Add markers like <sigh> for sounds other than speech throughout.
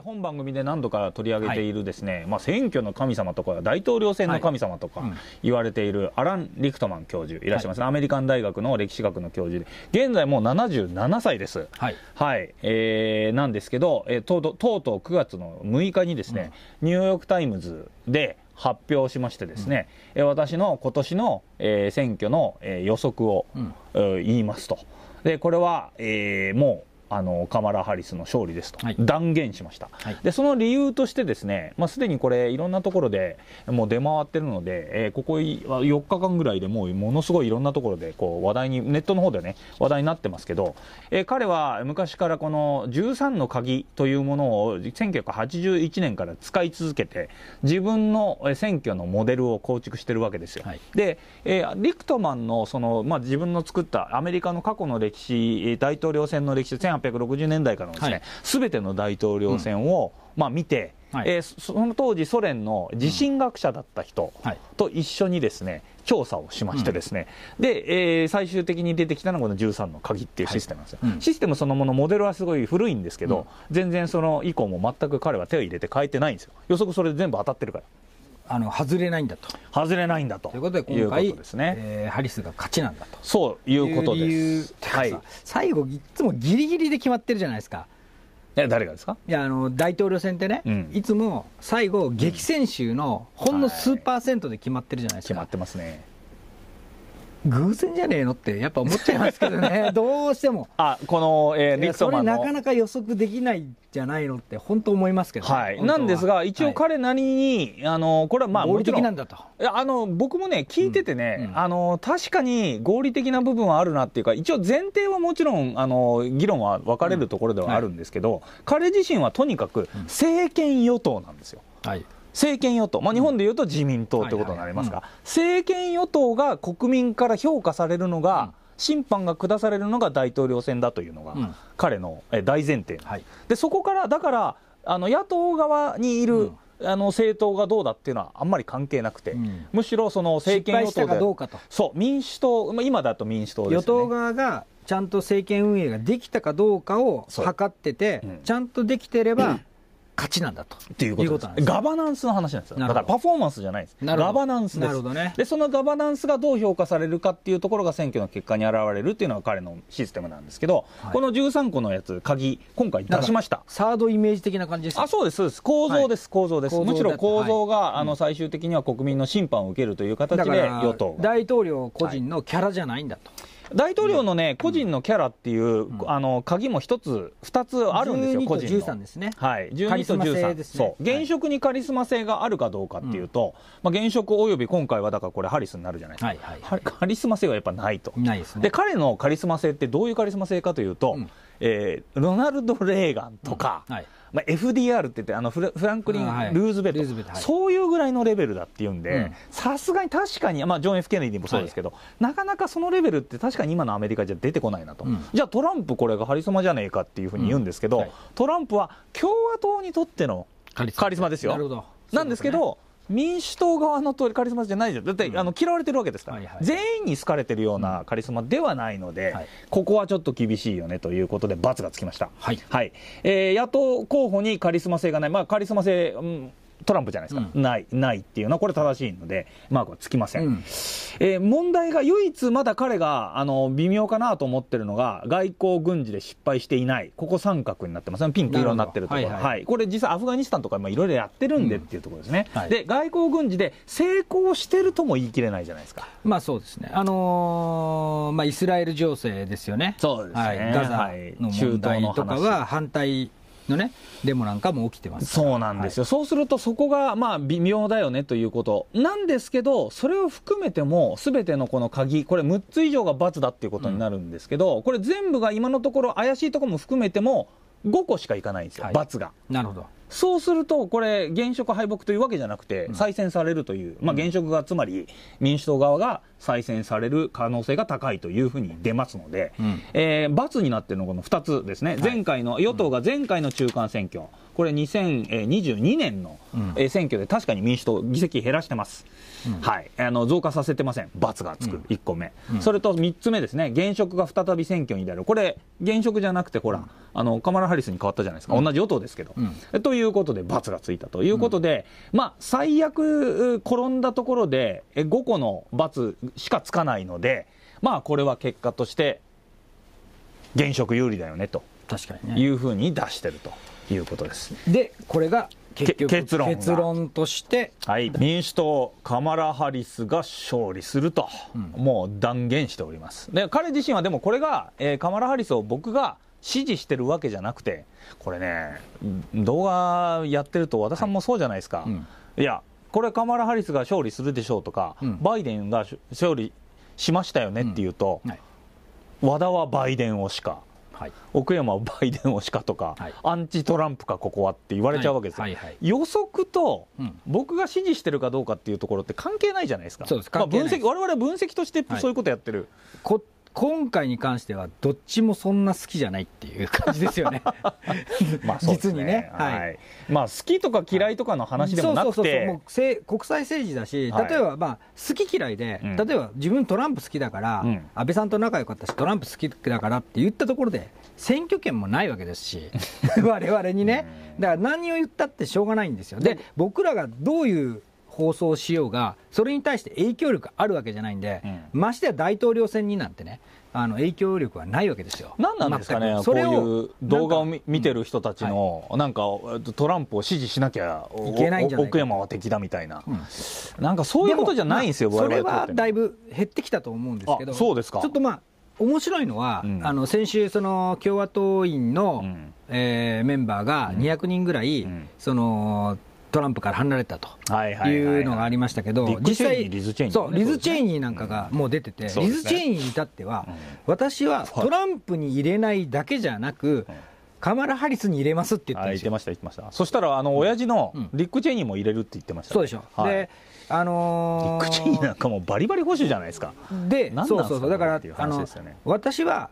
本番組で何度か取り上げているですね、はい、まあ、選挙の神様とか大統領選の神様とか言われているアラン・リクトマン教授いらっしゃいます、はい、アメリカン大学の歴史学の教授で現在もう77歳です、はい、はい、えー、なんですけど、えー、とうとうとう9月の6日にですね、うん、ニューヨーク・タイムズで発表しましてですね、うん、私の今年の、えー、選挙の、えー、予測を、うん、言いますと。でこれは、えー、もあのカマラ・ハリスの勝利ですと断言しました、はい、でその理由としてですね、まあ、すでにこれいろんなところでもう出回ってるので、えー、ここ4日間ぐらいでもうものすごいいろんなところでこう話題にネットの方でね話題になってますけど、えー、彼は昔からこの13の鍵というものを1981年から使い続けて自分の選挙のモデルを構築してるわけですよ、はい、で、えー、リクトマンのその、まあ、自分の作ったアメリカの過去の歴史大統領選の歴史1860年代からのですね、す、べ、ての大統領選を、まあ見て、はい、えー、その当時ソ連の地震学者だった人と一緒にですね、調査をしましてですね、うん、で、えー、最終的に出てきたのがこの13の鍵っていうシステムなんですよ、はいうん、システムそのものモデルはすごい古いんですけど、うん、全然その以降も全く彼は手を入れて変えてないんですよ予測それで全部当たってるからあの外れないんだと。外れないんだと。ということで、今回、ですねえー、ハリスが勝ちなんだと。そういうことです。はい、最後、いつもぎりぎりで決まってるじゃないですか。いや誰がですかいやあの大統領選ってね、うん、いつも最後、激戦州のほんの数パーセントで決まってるじゃないですか、決まってますね偶然じゃねえのって、やっぱ思っちゃいますけどね、<laughs> どうしても。あこの、えー、リッマンのそれなかなか予測できないじゃないのって、本当思いますけど、はい、はなんですが、一応彼なりに、はい、あのこれはまあ、合理的なんだといやあの僕もね、聞いててね、うん、あの、確かに合理的な部分はあるなっていうか、一応、前提はもちろんあの、議論は分かれるところではあるんですけど、うんはい、彼自身はとにかく、政権与党なんですよ。はい政権与党、まあ、日本でいうと自民党ということになりますが、政権与党が国民から評価されるのが、審判が下されるのが大統領選だというのが、彼の大前提、はい、でそこから、だからあの野党側にいる、あの政党がどうだっていうのはあんまり関係なくて、うん、むしろその政権与党が、どうかとそう民主党、まあ、今だと民主党、ね、与党側がちゃんと政権運営ができたかどうかを測ってて、うん、ちゃんとできてれば、うん勝ちなんだと。いうことなんです。ガバナンスの話なんですよ。だからパフォーマンスじゃないです。ガバナンスです。なるほどね。で、そのガバナンスがどう評価されるかっていうところが選挙の結果に現れるっていうのが彼のシステムなんですけど、はい、この13個のやつ、鍵、今回出しました。サードイメージ的な感じです、あ、そうです、です。構造です、はい、構造です。むしろ構造が、はい、あの、最終的には国民の審判を受けるという形で、与党。大統領個人のキャラじゃないんだと。大統領のね、個人のキャラっていう、あの鍵も一つ、二つあるんですよ、個人の。12ですね。はい、12と13、ね、そう、現職にカリスマ性があるかどうかっていうと、まあ、現職および今回はだからこれ、ハリスになるじゃないですか、はいはい、カ <laughs> リスマ性はやっぱないと、ないですね、で彼のカリスマ性ってどういうカリスマ性かというと、うんえー、ロナルド・レーガンとか、はい、まあ、FDR って言ってあのフランクリン・ルーズベルトはいルはい、そういうぐらいのレベルだっていうんでさすがに確かに、まあ、ジョン・ F・ ケネディもそうですけど、なかなかそのレベルって確かに今のアメリカじゃ出てこないなと、うん、じゃあトランプこれがハリソマじゃねえかっていうふうに言うんですけど、うん、トランプは共和党にとってのカリスマですよ。な、んですけど民主党側のカリスマじゃないじゃん、だって、うん、あの嫌われてるわけですから、はいはい、全員に好かれてるようなカリスマではないので、うんここはちょっと厳しいよねということで、罰がつきました、はいはいえー、野党候補にカリスマ性がない、まあ、カリスマ性、うんトランプじゃないですか、うん、ない、ないっていうのは、これ正しいので、マークはつきません。うん、えー、問題が唯一まだ彼が、あの、微妙かなと思ってるのが、外交軍事で失敗していない、ここ三角になってますね。ピンク色になってるところ。はい、はいはい、これ実際アフガニスタンとかいろいろやってるんでっていうところですね、うんはい、で、外交軍事で成功してるとも言い切れないじゃないですか。まあそうですね。あのー、まあイスラエル情勢ですよね。そうですね。はい、ガザの問題とかは反対のね、デモなんかも起きてますそうなんですよ、はい、そうするとそこがまあ微妙だよねということなんですけど、それを含めても、すべてのこの鍵、これ、6つ以上が罰だっていうことになるんですけど、うん、これ、全部が今のところ、怪しいところも含めても、5個しかいかないんですよ、はい、が。なるほどそうすると、これ、現職敗北というわけじゃなくて、再選されるという、まあ、現職がつまり民主党側が再選される可能性が高いというふうに出ますので、え罰になっているのはこの2つですね、前回の、与党が前回の中間選挙、これ、2022年の選挙で確かに民主党、議席減らしてます、はい、あの増加させてません、罰がつく、1個目、それと3つ目ですね、現職が再び選挙に出る、これ、現職じゃなくて、ほら、あのカマラ・ハリスに変わったじゃないですか、同じ与党ですけど。ということで、罰がついたということで、うん、まあ、最悪、転んだところで、5個の罰しかつかないので、まあ、これは結果として、現職有利だよねと確かに、ね、いうふうに出してるということです。で、これが結論結論として、はい、民主党、カマラ・ハリスが勝利すると、うん、もう断言しておりますで彼自身はでもこれが、えー、カマラ・ハリスを僕が指示してるわけじゃなくてこれね動画やってると和田さんもそうじゃないですか、はいうん、いやこれカマラ・ハリスが勝利するでしょうとか、うん、バイデンが勝利しましたよねっていうと、うんはい、和田はバイデン推しか、はい、奥山はバイデン推しかとか、はい、アンチトランプかここはって言われちゃうわけですよ、はいはいはい、予測と僕が支持してるかどうかっていうところって関係ないじゃないですか、うん、まあ、分析我々は分析としてそういうことやってる、こ今回に関してはどっちもそんな好きじゃないっていう感じですよね <laughs> まあ、ね、実にね、はい、はい、まあ好きとか嫌いとかの話でもなくて、そうそうそう国際政治だし例えばまあ好き嫌いで、はい、例えば自分トランプ好きだから、うん、安倍さんと仲良かったしトランプ好きだからって言ったところで選挙権もないわけですし <laughs> 我々にねだから何を言ったってしょうがないんですよで僕らがどういう放送しようが、それに対して影響力あるわけじゃないんで、うん、ましてや大統領選になんてね、あの影響力はないわけですよ。なんなんですかね、それこういう動画を見てる人たちの、うんはい、なんかトランプを支持しなきゃいけないんじゃない奥山は敵だみたいな、うん、なんかそういうことじゃないんですよ、まあ、それはだいぶ減ってきたと思うんですけど、そうですかちょっとまあ、面白いのは、うん、あの先週、その共和党員の、うん、えー、メンバーが200人ぐらい、うん、そのトランプから離れたというのがありましたけど、実際、リズ・チェイニーなんかがもう出てて、リズ・チェイニーに至っては、私はトランプに入れないだけじゃなく、カマラ・ハリスに入れますって言ってました、言ってました、そしたら、あの親父のリック・チェイニーも入れるって言ってました、そうでしょ、であのリック・チェイニーなんかもバリバリ保守じゃないですか、で、なそうそうそう、だから、ね、私は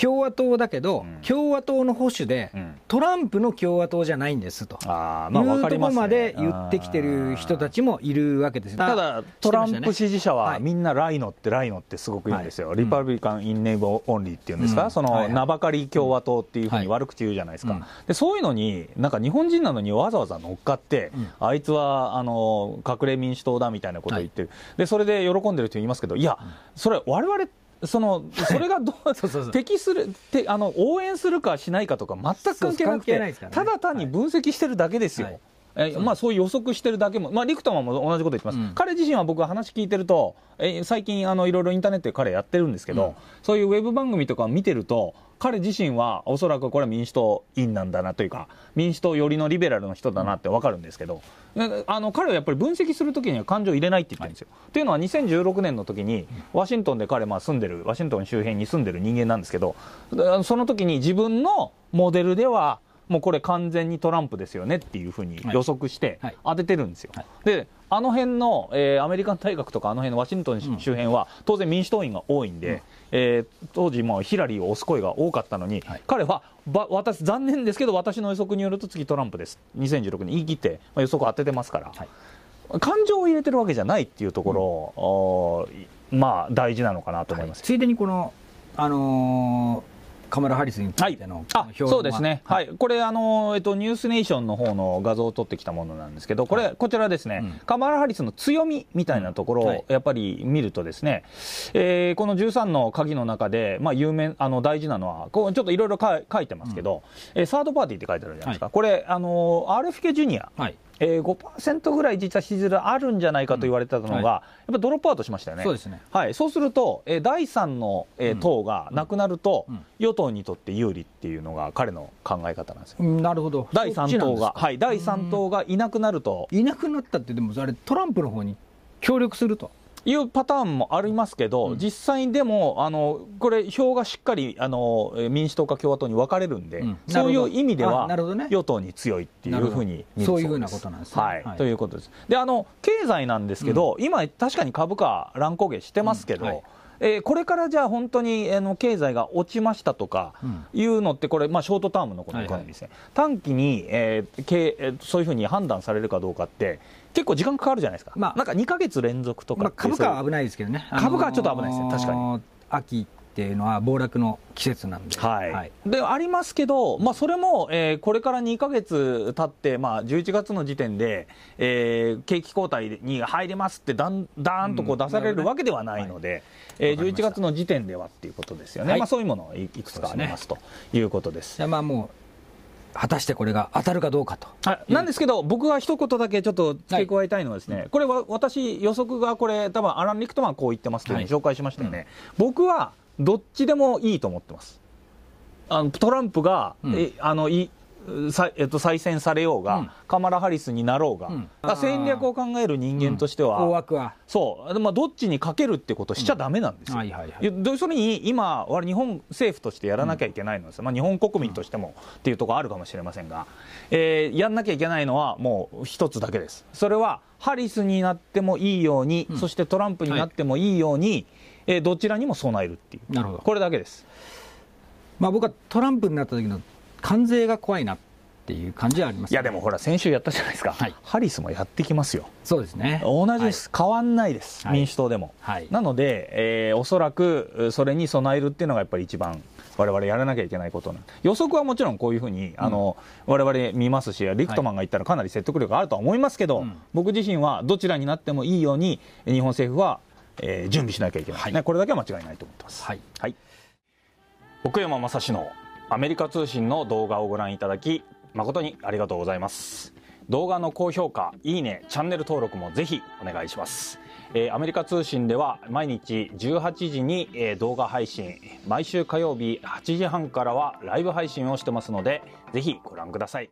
共和党だけど、共和党の保守で、トランプの共和党じゃないんですとあ、まあ、いこまで言ってきてる人たちもいるわけですただ、トランプ支持者は、みんなライノって、ライノってすごくいいんですよ、リパブリカン・イン・ネイボオンリーっていうんですか、その名ばかり共和党っていうふうに悪口言うじゃないですか、でそういうのに、なんか日本人なのにわざわざ乗っかって、あいつはあの隠れ民主党だみたいなことを言ってる、でそれで喜んでる人いますけど、いや、それ、われわれって、そのそれがどう敵するてあの応援するかしないかとか全く関係なくて、ただ単に分析してるだけですよ。はいえー、まあ、そういう予測してるだけも、まあ、リクトマンも同じこと言ってます、うん、彼自身は僕は話聞いてると、えー、最近あのいろいろインターネットで彼やってるんですけど、うん、そういうウェブ番組とか見てると彼自身はおそらくこれは民主党員なんだなというか民主党寄りのリベラルの人だなって分かるんですけどあの彼はやっぱり分析するときには感情入れないって言ってるんですよ。と、はい、いうのは2016年の時にワシントンで彼まあ住んでるワシントン周辺に住んでる人間なんですけどその時に自分のモデルではもうこれ完全にトランプですよねっていうふうに予測して当ててるんですよ。はいはい、であの辺の、えー、アメリカン大学とかあの辺のワシントン周辺は、当然民主党員が多いんで、うん、えー、当時ヒラリーを推す声が多かったのに、はい、彼はば私残念ですけど私の予測によると次トランプです2016年言い切って、まあ、予測当ててますから、感情を入れてるわけじゃないっていうところ、うん、まあ大事なのかなと思います。ついでにこのあのーカマラ・ハリスについての表は、い、そうですね、はい、これあの、えっと、ニュースネーションの方の画像を撮ってきたものなんですけど、これ、はい、こちらですね、うん、カマラ・ハリスの強みみたいなところをやっぱり見るとですね、うえー、この13の鍵の中で、まあ、有名あの大事なのは、こうちょっといろいろ書いてますけど、うん、えー、サードパーティーって書いてあるじゃないですか、はい、これあの、RFK ジュニア。はいえー、5%ぐらい実は支持率あるんじゃないかと言われてたのが、うんはい、やっぱドロップアウトしましたよね、そうですね、はい、そうすると、えー、第3の、えー、党がなくなると、うんうん、与党にとって有利っていうのが彼の考え方なんですよ、なるほど、第3党が、はい、第3党がいなくなると。いなくなったって、でもあれ、トランプの方に協力すると。いうパターンもありますけど、実際でも、あのこれ、票がしっかりあの民主党か共和党に分かれるんで、うん、そういう意味では、ね、与党に強いっていうふうに見るそういうふうなことなんですね。はい、はい、ということです。であの経済なんですけど、うん、今、確かに株価、乱高下してますけど、うんはいえー、これからじゃあ本当に、あの経済が落ちましたとかいうのって、これ、まあ、ショートタームのことですね、はいはい、短期に、えーえそういうふうに判断されるかどうかって、結構時間かかるじゃないですか、まあ、なんか2か月連続とか、まあ、株価は危ないですけどね、株価はちょっと危ないですね、確かに。秋っていうのは暴落の季節なんで。はい。はい、で、ありますけど、まあ、それも、えー、これから2か月経って、まあ、11月の時点で、えー、景気後退に入りますって、だん、だんとこう出されるわけではないので、うんね、はい、えー、11月の時点ではっていうことですよね。はい、まあ、そういうものいくつかありますということです。はい、まあ、もう果たしてこれが当たるかどうかと。なんですけど、僕は一言だけちょっと付け加えたいのは、ですね、はい、これは私、予測がこれ、多分アラン・リクトマンこう言ってますというふ紹介しましたよね、うん、僕はどっちでもいいと思ってます。あのトランプが、うん、えあのいえっと、再選されようが、うん、カマラ・ハリスになろうが、うん、戦略を考える人間としては、うん、大枠はそう、まあ、どっちにかけるってことしちゃだめなんですよ、それに今、日本政府としてやらなきゃいけないのは、まあ、日本国民としてもっていうところあるかもしれませんが、えー、やんなきゃいけないのはもう一つだけです。それはハリスになってもいいように、そしてトランプになってもいいように、はい、えー、どちらにも備えるっていう、なるほどこれだけです。まあ、僕はトランプになった時の関税が怖いなっていう感じはあります、ね、いやでもほら、先週やったじゃないですか、はい、ハリスもやってきますよ、そうですね同じです、はい、変わんないです、民主党でも。なので、えー、おそらくそれに備えるっていうのがやっぱり一番。我々やらなきゃいけないこと予測はもちろんこういうふうに、あの、われ我々見ますし、リクトマンが言ったらかなり説得力があるとは思いますけど、はい、僕自身はどちらになってもいいように、日本政府は、えー、準備しなきゃいけない、はい、これだけは間違いないと思ってます。はい、はい、奥山正志のアメリカ通信の動画をご覧いただき誠にありがとうございます動画の高評価いいねチャンネル登録もぜひお願いします、えー、アメリカ通信では毎日18時に、えー、動画配信毎週火曜日8時半からはライブ配信をしてますのでぜひご覧ください